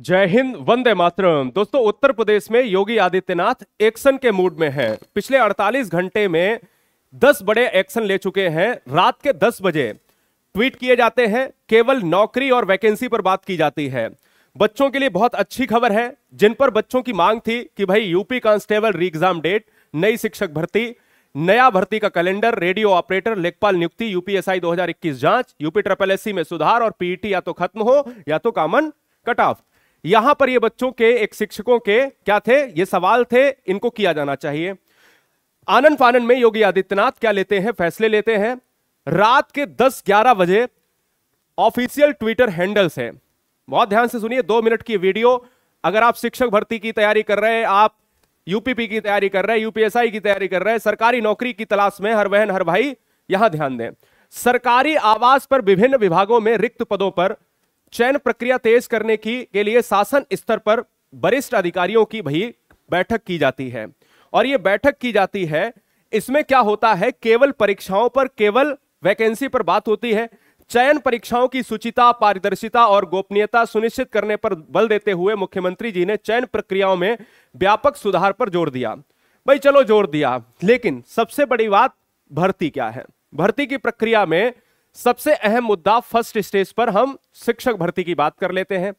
जय हिंद वंदे मातरम दोस्तों उत्तर प्रदेश में योगी आदित्यनाथ एक्शन के मूड में हैं पिछले 48 घंटे में 10 बड़े एक्शन ले चुके हैं रात के 10 बजे ट्वीट किए जाते हैं केवल नौकरी और वैकेंसी पर बात की जाती है बच्चों के लिए बहुत अच्छी खबर है जिन पर बच्चों की मांग थी कि भाई UP constable re exam date नई शिक्षक भर्ती नया भर्ती का कैलेंडर रेडियो ऑपरेटर लेखपाल नियुक्ति यूपीएसआई 2021 जांच यूपी ट्रिपल एससी में सुधार और पीईटी या तो खत्म हो या तो कॉमन कट ऑफ यहां पर ये बच्चों के एक शिक्षकों के क्या थे ये सवाल थे इनको किया जाना चाहिए आनंद फानंद में योगी आदित्यनाथ क्या लेते हैं फैसले लेते हैं रात के 10-11 बजे ऑफिशियल ट्विटर हैंडल से बहुत ध्यान से सुनिए दो मिनट की वीडियो अगर आप शिक्षक भर्ती की तैयारी कर रहे हैं आप यूपीपी की तैयारी कर रहे हैं यूपीएसआई की तैयारी कर रहे हैं सरकारी नौकरी की तलाश में हर बहन हर भाई यहां ध्यान दें सरकारी आवास पर विभिन्न विभागों में रिक्त पदों पर चयन प्रक्रिया तेज करने की के लिए शासन स्तर पर वरिष्ठ अधिकारियों की भी बैठक की जाती है और ये बैठक की जाती है इसमें क्या होता है केवल परीक्षाओं पर केवल वैकेंसी पर बात होती है चयन परीक्षाओं की सुचिता पारदर्शिता और गोपनीयता सुनिश्चित करने पर बल देते हुए मुख्यमंत्री जी ने चयन प्रक्रियाओं में व्यापक सुधार पर जोर दिया भाई चलो जोर दिया लेकिन सबसे बड़ी बात भर्ती क्या है भर्ती की प्रक्रिया में सबसे अहम मुद्दा फर्स्ट स्टेज पर हम शिक्षक भर्ती की बात कर लेते हैं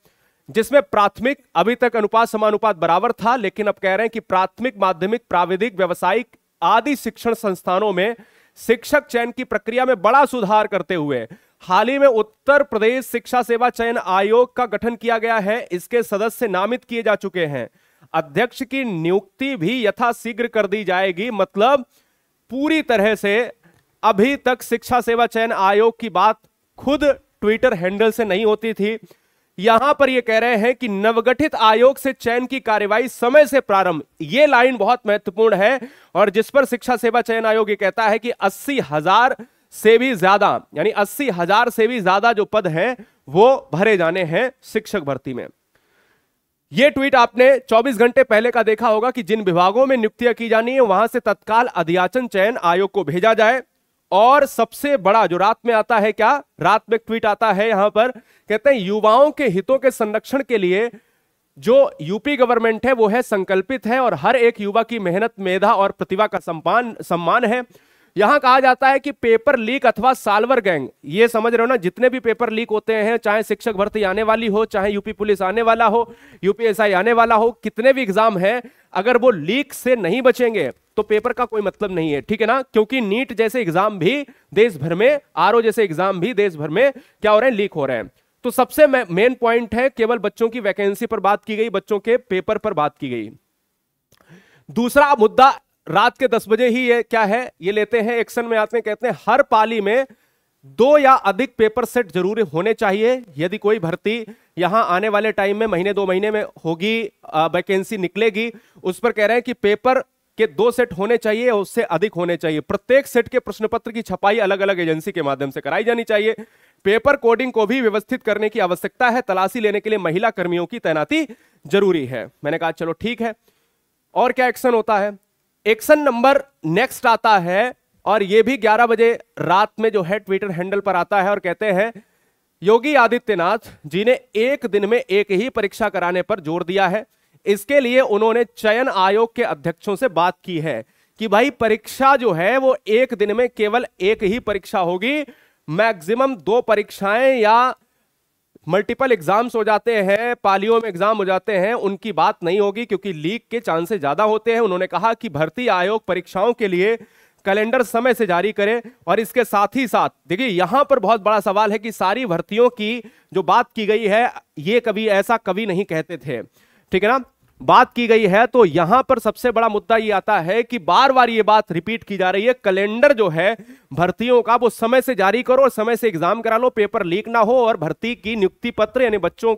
जिसमें प्राथमिक अभी तक अनुपात समानुपात बराबर था लेकिन अब कह रहे हैं कि प्राथमिक माध्यमिक प्राविधिक व्यवसायिक आदि शिक्षण संस्थानों में शिक्षक चयन की प्रक्रिया में बड़ा सुधार करते हुए हाल ही में उत्तर प्रदेश शिक्षा सेवा चयन आयोग का गठन किया गया है इसके सदस्य नामित किए जा चुके हैं अध्यक्ष की नियुक्ति भी यथाशीघ्र कर दी जाएगी मतलब पूरी तरह से अभी तक शिक्षा सेवा चयन आयोग की बात खुद ट्विटर हैंडल से नहीं होती थी यहां पर यह कह रहे हैं कि नवगठित आयोग से चयन की कार्यवाही समय से प्रारंभ यह लाइन बहुत महत्वपूर्ण है और जिस पर शिक्षा सेवा चयन आयोग ये कहता है कि अस्सी हजार से भी ज्यादा यानी अस्सी हजार से भी ज्यादा जो पद हैं वो भरे जाने हैं शिक्षक भर्ती में यह ट्वीट आपने 24 घंटे पहले का देखा होगा कि जिन विभागों में नियुक्तियां की जानी है वहां से तत्काल अध्याचन चयन आयोग को भेजा जाए और सबसे बड़ा जो रात में आता है क्या रात में ट्वीट आता है यहां पर कहते हैं युवाओं के हितों के संरक्षण के लिए जो यूपी गवर्नमेंट है वो है संकल्पित है और हर एक युवा की मेहनत मेधा और प्रतिभा का सम्मान सम्मान है यहां कहा जाता है कि पेपर लीक अथवा सालवर गैंग ये समझ रहे हो ना जितने भी पेपर लीक होते हैं चाहे शिक्षक भर्ती आने वाली हो चाहे यूपी पुलिस आने वाला हो यूपीएसआई आने वाला हो कितने भी एग्जाम हैं अगर वो लीक से नहीं बचेंगे तो पेपर का कोई मतलब नहीं है ठीक है ना क्योंकि नीट जैसे एग्जाम भी देश भर में आर जैसे एग्जाम भी देश भर में क्या हो रहे हैं लीक हो रहे हैं तो सबसे मेन पॉइंट है केवल बच्चों की वैकेंसी पर बात की गई बच्चों के पेपर पर बात की गई दूसरा मुद्दा रात के दस बजे ही ये क्या है ये लेते हैं एक्शन में आते हैं कहते हैं हर पाली में दो या अधिक पेपर सेट जरूर होने चाहिए यदि कोई भर्ती यहां आने वाले टाइम में महीने दो महीने में होगी वैकेंसी निकलेगी उस पर कह रहे हैं कि पेपर के दो सेट होने चाहिए और उससे अधिक होने चाहिए प्रत्येक सेट के प्रश्न पत्र की छपाई अलग अलग एजेंसी के माध्यम से कराई जानी चाहिए पेपर कोडिंग को भी व्यवस्थित करने की आवश्यकता है तलाशी लेने के लिए महिला कर्मियों की तैनाती जरूरी है मैंने कहा चलो ठीक है और क्या एक्शन होता है एक्शन नंबर नेक्स्ट आता है और यह भी 11 बजे रात में जो है ट्विटर हैंडल पर आता है और कहते हैं योगी आदित्यनाथ जी ने एक दिन में एक ही परीक्षा कराने पर जोर दिया है इसके लिए उन्होंने चयन आयोग के अध्यक्षों से बात की है कि भाई परीक्षा जो है वो एक दिन में केवल एक ही परीक्षा होगी मैक्सिमम दो परीक्षाएं या मल्टीपल एग्जाम्स हो जाते हैं पालियों में एग्जाम हो जाते हैं उनकी बात नहीं होगी क्योंकि लीक के चांसेस ज्यादा होते हैं उन्होंने कहा कि भर्ती आयोग परीक्षाओं के लिए कैलेंडर समय से जारी करें और इसके साथ ही साथ देखिए यहां पर बहुत बड़ा सवाल है कि सारी भर्तियों की जो बात की गई है ये कभी ऐसा कभी नहीं कहते थे ठीक है ना बात की गई है तो यहां पर सबसे बड़ा मुद्दा ये आता है कि बार बार ये बात रिपीट की जा रही है कैलेंडर जो है भर्तियों का वो समय से जारी करो और समय से एग्जाम करा लो पेपर लीक ना हो और भर्ती की नियुक्ति पत्र यानी बच्चों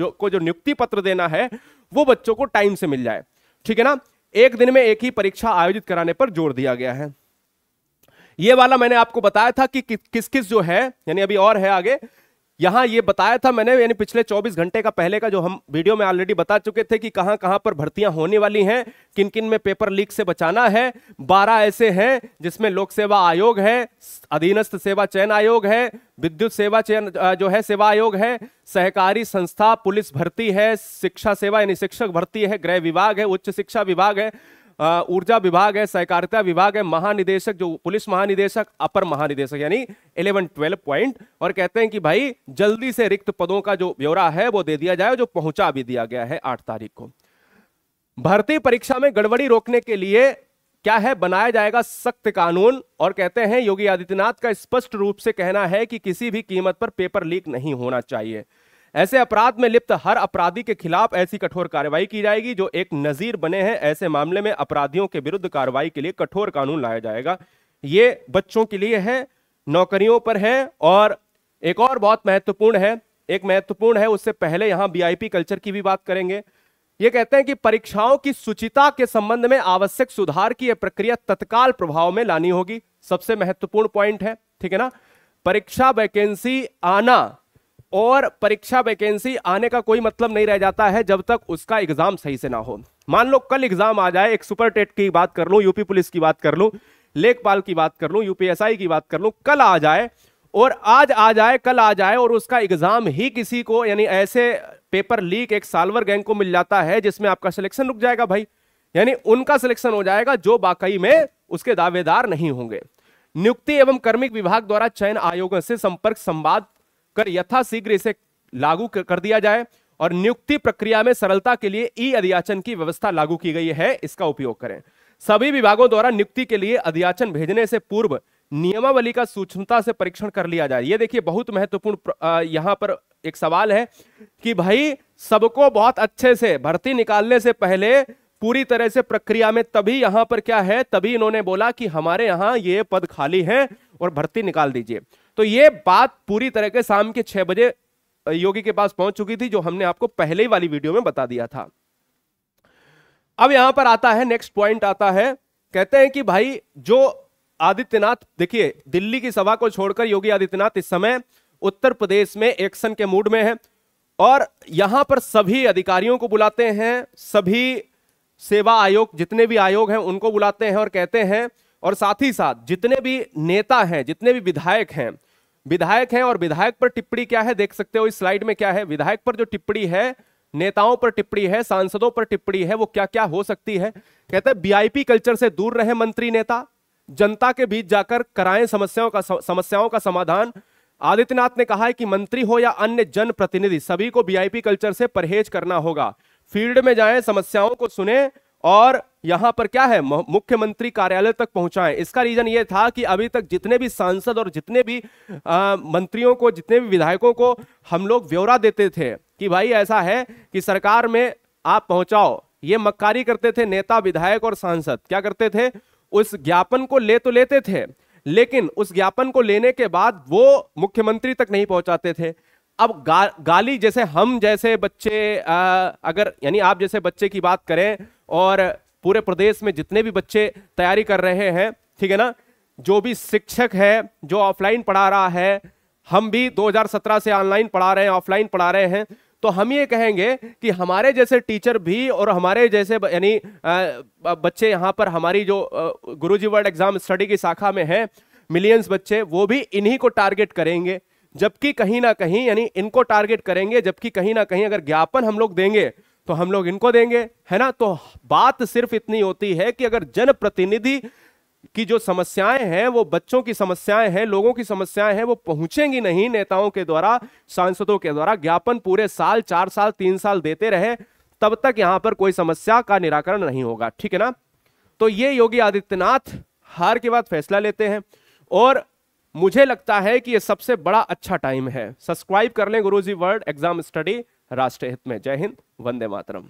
जो को जो नियुक्ति पत्र देना है वो बच्चों को टाइम से मिल जाए ठीक है ना एक दिन में एक ही परीक्षा आयोजित कराने पर जोर दिया गया है ये वाला मैंने आपको बताया था कि किस किस जो है यानी अभी और है आगे यहां ये बताया था मैंने यानी पिछले 24 घंटे का पहले का जो हम वीडियो में ऑलरेडी बता चुके थे कि कहां कहां पर भर्तियां होने वाली हैं किन किन में पेपर लीक से बचाना है 12 ऐसे हैं जिसमें लोक सेवा आयोग है अधीनस्थ सेवा चयन आयोग है विद्युत सेवा चयन जो है सेवा आयोग है सहकारी संस्था पुलिस भर्ती है शिक्षा सेवा यानी शिक्षक भर्ती है गृह विभाग है उच्च शिक्षा विभाग है ऊर्जा विभाग है सहकारिता विभाग है महानिदेशक जो पुलिस महानिदेशक अपर महानिदेशक यानी इलेवन ट्वेल्व पॉइंट और कहते हैं कि भाई जल्दी से रिक्त पदों का जो ब्यौरा है वो दे दिया जाए जो पहुंचा भी दिया गया है आठ तारीख को भर्ती परीक्षा में गड़बड़ी रोकने के लिए क्या है बनाया जाएगा सख्त कानून और कहते हैं योगी आदित्यनाथ का स्पष्ट रूप से कहना है कि किसी भी कीमत पर पेपर लीक नहीं होना चाहिए ऐसे अपराध में लिप्त हर अपराधी के खिलाफ ऐसी कठोर कार्रवाई की जाएगी जो एक नजीर बने हैं ऐसे मामले में अपराधियों के विरुद्ध कार्रवाई के लिए कठोर कानून लाया जाएगा ये बच्चों के लिए है नौकरियों पर है और एक और बहुत महत्वपूर्ण है एक महत्वपूर्ण है उससे पहले यहां बी कल्चर की भी बात करेंगे ये कहते हैं कि परीक्षाओं की सुचिता के संबंध में आवश्यक सुधार की यह प्रक्रिया तत्काल प्रभाव में लानी होगी सबसे महत्वपूर्ण पॉइंट है ठीक है ना परीक्षा वैकेंसी आना और परीक्षा वैकेंसी आने का कोई मतलब नहीं रह जाता है जब तक उसका एग्जाम सही से ना हो मान लो कल एग्जाम आ जाए एक सुपर टेट की बात कर लो यूपी पुलिस की बात कर लो लेखपाल की बात कर लो यूपीएसआई की बात कर लो कल आ जाए और आज आ जाए कल आ जाए और उसका एग्जाम ही किसी को यानी ऐसे पेपर लीक एक सालवर गैंग को मिल जाता है जिसमें आपका सिलेक्शन रुक जाएगा भाई यानी उनका सिलेक्शन हो जाएगा जो बाकी में उसके दावेदार नहीं होंगे नियुक्ति एवं कर्मिक विभाग द्वारा चयन आयोग से संपर्क संवाद कर यथाशीघ्र इसे लागू कर दिया जाए और नियुक्ति प्रक्रिया में सरलता के लिए ई अधियाचन की व्यवस्था लागू की गई है इसका उपयोग करें सभी विभागों द्वारा नियुक्ति के लिए अधियाचन भेजने से पूर्व नियमावली का सूक्ष्मता से परीक्षण कर लिया जाए ये देखिए बहुत महत्वपूर्ण यहाँ पर एक सवाल है कि भाई सबको बहुत अच्छे से भर्ती निकालने से पहले पूरी तरह से प्रक्रिया में तभी यहां पर क्या है तभी इन्होंने बोला कि हमारे यहां ये पद खाली है और भर्ती निकाल दीजिए तो ये बात पूरी तरह के शाम के छह बजे योगी के पास पहुंच चुकी थी जो हमने आपको पहले ही वाली वीडियो में बता दिया था अब यहां पर आता है नेक्स्ट पॉइंट आता है कहते हैं कि भाई जो आदित्यनाथ देखिए दिल्ली की सभा को छोड़कर योगी आदित्यनाथ इस समय उत्तर प्रदेश में एक्शन के मूड में है और यहां पर सभी अधिकारियों को बुलाते हैं सभी सेवा आयोग जितने भी आयोग हैं उनको बुलाते हैं और कहते हैं और साथ ही साथ जितने भी नेता हैं जितने भी विधायक हैं विधायक हैं और विधायक पर टिप्पणी क्या है देख सकते हो इस स्लाइड में क्या है विधायक पर जो टिप्पणी है नेताओं पर टिप्पणी है सांसदों पर टिप्पणी है वो क्या क्या हो सकती है कहते हैं बीआईपी कल्चर से दूर रहे मंत्री नेता जनता के बीच जाकर कराएं समस्याओं का समस्याओं का समाधान आदित्यनाथ ने कहा है कि मंत्री हो या अन्य जनप्रतिनिधि सभी को बीआईपी कल्चर से परहेज करना होगा फील्ड में जाएं समस्याओं को सुने और यहां पर क्या है मुख्यमंत्री कार्यालय तक पहुंचाएं इसका रीजन यह था कि अभी तक जितने भी सांसद और जितने भी आ, मंत्रियों को जितने भी विधायकों को हम लोग ब्यौरा देते थे कि भाई ऐसा है कि सरकार में आप पहुंचाओ ये मक्कारी करते थे नेता विधायक और सांसद क्या करते थे उस ज्ञापन को ले तो लेते थे लेकिन उस ज्ञापन को लेने के बाद वो मुख्यमंत्री तक नहीं पहुंचाते थे अब गा, गाली जैसे हम जैसे बच्चे आ, अगर यानी आप जैसे बच्चे की बात करें और पूरे प्रदेश में जितने भी बच्चे तैयारी कर रहे हैं ठीक है ना जो भी शिक्षक है जो ऑफलाइन पढ़ा रहा है हम भी 2017 से ऑनलाइन पढ़ा रहे हैं ऑफलाइन पढ़ा रहे हैं तो हम ये कहेंगे कि हमारे जैसे टीचर भी और हमारे जैसे यानी बच्चे यहाँ पर हमारी जो गुरुजी वर्ल्ड एग्जाम स्टडी की शाखा में है मिलियंस बच्चे वो भी इन्हीं को टारगेट करेंगे जबकि कहीं ना कहीं यानी इनको टारगेट करेंगे जबकि कहीं ना कहीं अगर ज्ञापन हम लोग देंगे तो हम लोग इनको देंगे है ना तो बात सिर्फ इतनी होती है कि अगर जनप्रतिनिधि की जो समस्याएं हैं वो बच्चों की समस्याएं हैं लोगों की समस्याएं हैं वो पहुंचेंगी नहीं नेताओं के द्वारा सांसदों के द्वारा ज्ञापन पूरे साल चार साल तीन साल देते रहे तब तक यहां पर कोई समस्या का निराकरण नहीं होगा ठीक है ना तो ये योगी आदित्यनाथ हार के बाद फैसला लेते हैं और मुझे लगता है कि ये सबसे बड़ा अच्छा टाइम है सब्सक्राइब कर लें गुरुजी वर्ल्ड एग्जाम स्टडी राष्ट्रहित में जय हिंद वंदे मातरम